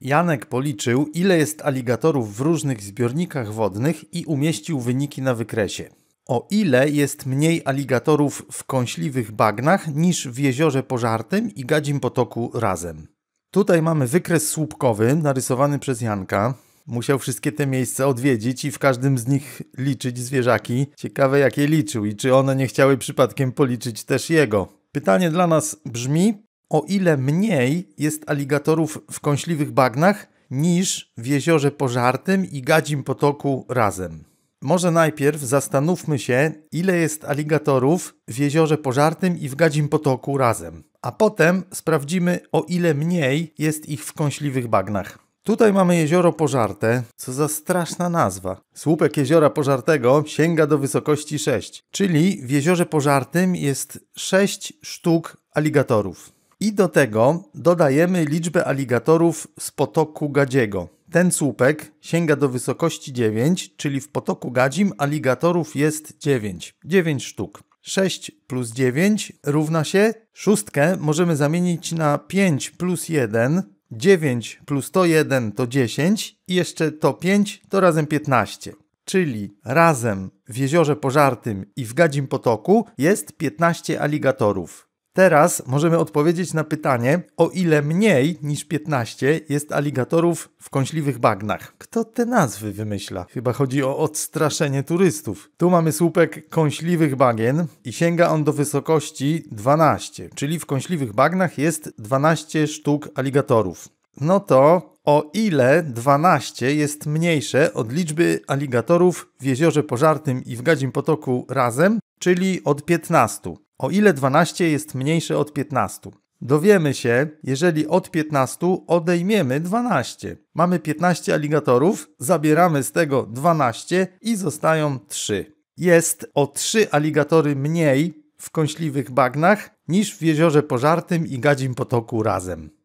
Janek policzył, ile jest aligatorów w różnych zbiornikach wodnych i umieścił wyniki na wykresie. O ile jest mniej aligatorów w kąśliwych bagnach niż w jeziorze pożartym i gadzim potoku razem. Tutaj mamy wykres słupkowy narysowany przez Janka. Musiał wszystkie te miejsca odwiedzić i w każdym z nich liczyć zwierzaki. Ciekawe jakie liczył i czy one nie chciały przypadkiem policzyć też jego. Pytanie dla nas brzmi, o ile mniej jest aligatorów w kąśliwych bagnach niż w jeziorze pożartym i gadzim potoku razem. Może najpierw zastanówmy się, ile jest aligatorów w jeziorze pożartym i w gadzim potoku razem, a potem sprawdzimy, o ile mniej jest ich w kąśliwych bagnach. Tutaj mamy jezioro pożarte, co za straszna nazwa. Słupek jeziora pożartego sięga do wysokości 6, czyli w jeziorze pożartym jest 6 sztuk aligatorów. I do tego dodajemy liczbę aligatorów z potoku Gadziego. Ten słupek sięga do wysokości 9, czyli w potoku Gadzim aligatorów jest 9. 9 sztuk. 6 plus 9 równa się 6. możemy zamienić na 5 plus 1, 9 plus to 1 to 10 i jeszcze to 5 to razem 15. Czyli razem w jeziorze pożartym i w Gadzim Potoku jest 15 aligatorów. Teraz możemy odpowiedzieć na pytanie, o ile mniej niż 15 jest aligatorów w kąśliwych bagnach. Kto te nazwy wymyśla? Chyba chodzi o odstraszenie turystów. Tu mamy słupek kąśliwych bagien i sięga on do wysokości 12, czyli w kąśliwych bagnach jest 12 sztuk aligatorów. No to o ile 12 jest mniejsze od liczby aligatorów w Jeziorze Pożartym i w Gadzim Potoku razem, czyli od 15 o ile 12 jest mniejsze od 15. Dowiemy się, jeżeli od 15 odejmiemy 12. Mamy 15 aligatorów, zabieramy z tego 12 i zostają 3. Jest o 3 aligatory mniej w kąśliwych bagnach niż w jeziorze pożartym i gadzim potoku razem.